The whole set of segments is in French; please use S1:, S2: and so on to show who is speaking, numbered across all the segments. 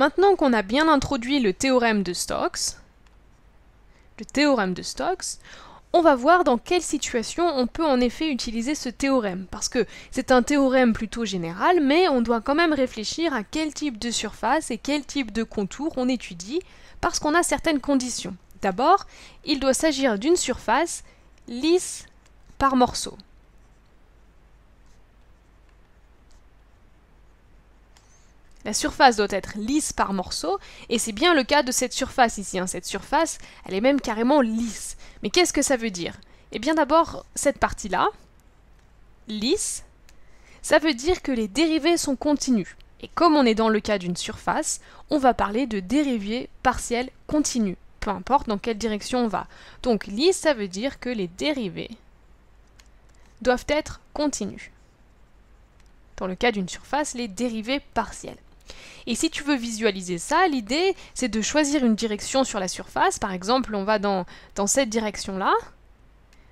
S1: Maintenant qu'on a bien introduit le théorème de Stokes, le théorème de Stokes, on va voir dans quelle situation on peut en effet utiliser ce théorème, parce que c'est un théorème plutôt général, mais on doit quand même réfléchir à quel type de surface et quel type de contour on étudie, parce qu'on a certaines conditions. D'abord, il doit s'agir d'une surface lisse par morceau. La surface doit être lisse par morceau, et c'est bien le cas de cette surface ici. Hein. Cette surface, elle est même carrément lisse. Mais qu'est-ce que ça veut dire Eh bien d'abord, cette partie-là, lisse, ça veut dire que les dérivés sont continus. Et comme on est dans le cas d'une surface, on va parler de dérivés partielles continues, peu importe dans quelle direction on va. Donc lisse, ça veut dire que les dérivés doivent être continus. Dans le cas d'une surface, les dérivés partielles. Et si tu veux visualiser ça, l'idée, c'est de choisir une direction sur la surface. Par exemple, on va dans, dans cette direction-là.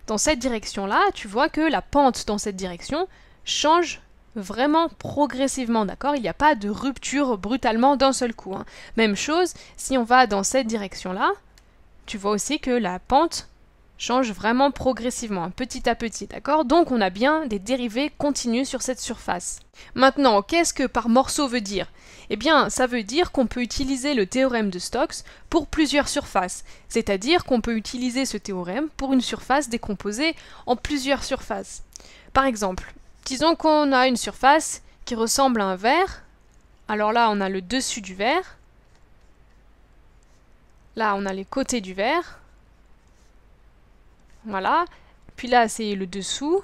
S1: Dans cette direction-là, tu vois que la pente dans cette direction change vraiment progressivement, d'accord Il n'y a pas de rupture brutalement d'un seul coup. Hein. Même chose, si on va dans cette direction-là, tu vois aussi que la pente change vraiment progressivement, hein, petit à petit, d'accord Donc on a bien des dérivés continues sur cette surface. Maintenant, qu'est-ce que par morceau veut dire Eh bien, ça veut dire qu'on peut utiliser le théorème de Stokes pour plusieurs surfaces, c'est-à-dire qu'on peut utiliser ce théorème pour une surface décomposée en plusieurs surfaces. Par exemple, disons qu'on a une surface qui ressemble à un verre, alors là on a le dessus du verre, là on a les côtés du verre, voilà. Puis là, c'est le dessous.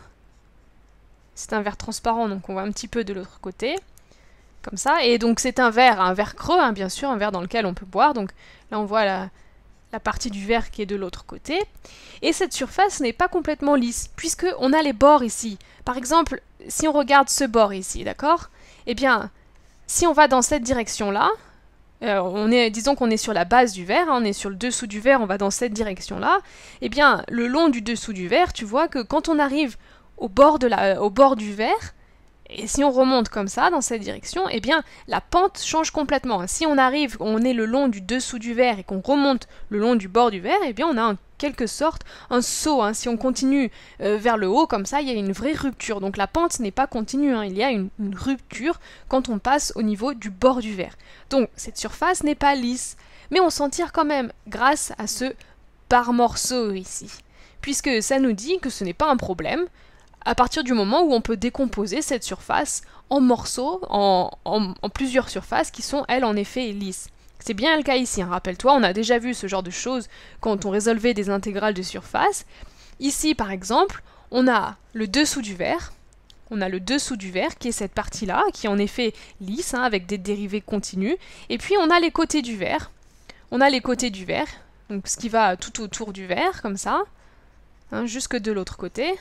S1: C'est un verre transparent, donc on voit un petit peu de l'autre côté. Comme ça. Et donc c'est un verre, un verre creux, hein, bien sûr, un verre dans lequel on peut boire. Donc là, on voit la, la partie du verre qui est de l'autre côté. Et cette surface n'est pas complètement lisse, puisque on a les bords ici. Par exemple, si on regarde ce bord ici, d'accord Eh bien, si on va dans cette direction-là, euh, on est, disons qu'on est sur la base du verre, hein, on est sur le dessous du verre, on va dans cette direction-là, et eh bien le long du dessous du verre, tu vois que quand on arrive au bord, de la, euh, au bord du verre, et si on remonte comme ça dans cette direction, et eh bien la pente change complètement. Si on arrive, on est le long du dessous du verre et qu'on remonte le long du bord du verre, et eh bien on a un quelque sorte un saut. Hein. Si on continue euh, vers le haut comme ça, il y a une vraie rupture. Donc la pente n'est pas continue, hein. il y a une, rupture quand on passe au niveau du bord du verre. Donc cette surface n'est pas lisse, mais on s'en tire quand même grâce à ce par morceau ici. Puisque ça nous dit que ce n'est pas un problème à partir du moment où on peut décomposer cette surface en morceaux, en plusieurs surfaces qui sont elles en effet lisses. C'est bien le cas ici, hein, rappelle-toi, on a déjà vu ce genre de choses quand on résolvait des intégrales de surface. Ici, par exemple, on a le dessous du verre, on a le dessous du verre qui est cette partie-là, qui est en effet lisse, hein, avec des dérivés continues, et puis on a les côtés du verre, on a les côtés du verre, donc ce qui va tout autour du verre, comme ça, hein, jusque de l'autre côté,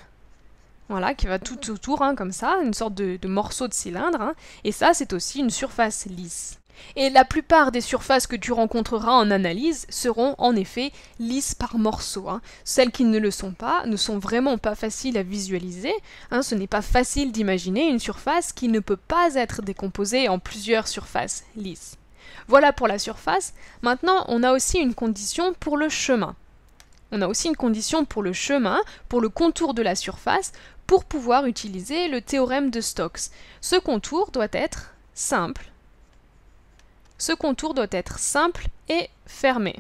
S1: voilà, qui va tout autour, comme ça, une sorte de morceau de cylindre, et ça c'est aussi une surface lisse. Et la plupart des surfaces que tu rencontreras en analyse seront en effet lisses par morceaux. Hein. Celles qui ne le sont pas ne sont vraiment pas faciles à visualiser. Hein. Ce n'est pas facile d'imaginer une surface qui ne peut pas être décomposée en plusieurs surfaces lisses. Voilà pour la surface. Maintenant, on a aussi une condition pour le chemin. On a aussi une condition pour le chemin, pour le contour de la surface, pour pouvoir utiliser le théorème de Stokes. Ce contour doit être simple ce contour doit être simple et fermé.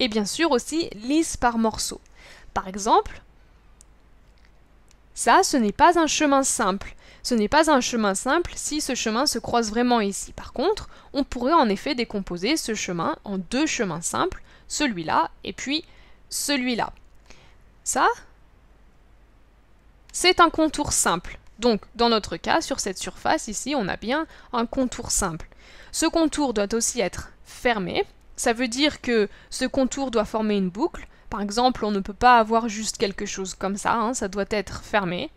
S1: Et bien sûr aussi lisse par morceaux. Par exemple, ça, ce n'est pas un chemin simple. Ce n'est pas un chemin simple si ce chemin se croise vraiment ici. Par contre, on pourrait en effet décomposer ce chemin en deux chemins simples, celui-là et puis celui-là. Ça, c'est un contour simple. Donc, dans notre cas, sur cette surface ici, on a bien un contour simple. Ce contour doit aussi être fermé. Ça veut dire que ce contour doit former une boucle. Par exemple, on ne peut pas avoir juste quelque chose comme ça, hein, ça doit être fermé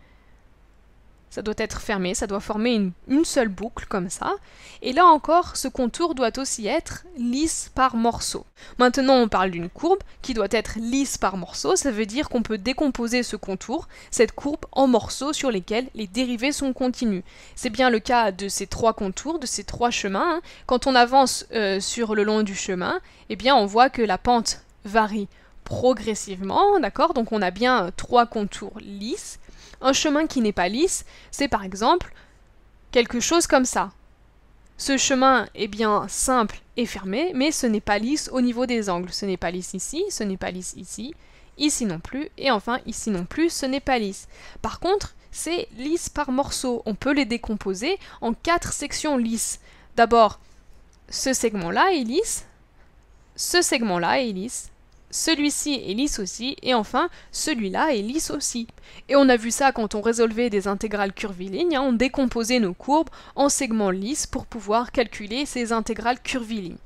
S1: ça doit être fermé, ça doit former une, seule boucle comme ça. Et là encore, ce contour doit aussi être lisse par morceau. Maintenant, on parle d'une courbe qui doit être lisse par morceau, ça veut dire qu'on peut décomposer ce contour, cette courbe, en morceaux sur lesquels les dérivés sont continus. C'est bien le cas de ces trois contours, de ces trois chemins. Hein. Quand on avance euh, sur le long du chemin, eh bien, on voit que la pente varie progressivement, d'accord Donc on a bien euh, trois contours lisses un chemin qui n'est pas lisse, c'est par exemple quelque chose comme ça. Ce chemin est bien simple et fermé, mais ce n'est pas lisse au niveau des angles. Ce n'est pas lisse ici, ce n'est pas lisse ici, ici non plus, et enfin ici non plus, ce n'est pas lisse. Par contre, c'est lisse par morceaux. On peut les décomposer en quatre sections lisses. D'abord, ce segment-là est lisse, ce segment-là est lisse, celui-ci est lisse aussi, et enfin, celui-là est lisse aussi. Et on a vu ça quand on résolvait des intégrales curvilignes, hein. on décomposait nos courbes en segments lisses pour pouvoir calculer ces intégrales curvilignes.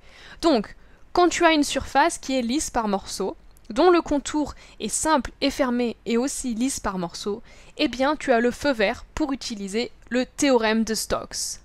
S1: Donc, quand tu as une surface qui est lisse par morceau, dont le contour est simple et fermé et aussi lisse par morceau, eh bien tu as le feu vert pour utiliser le théorème de Stokes.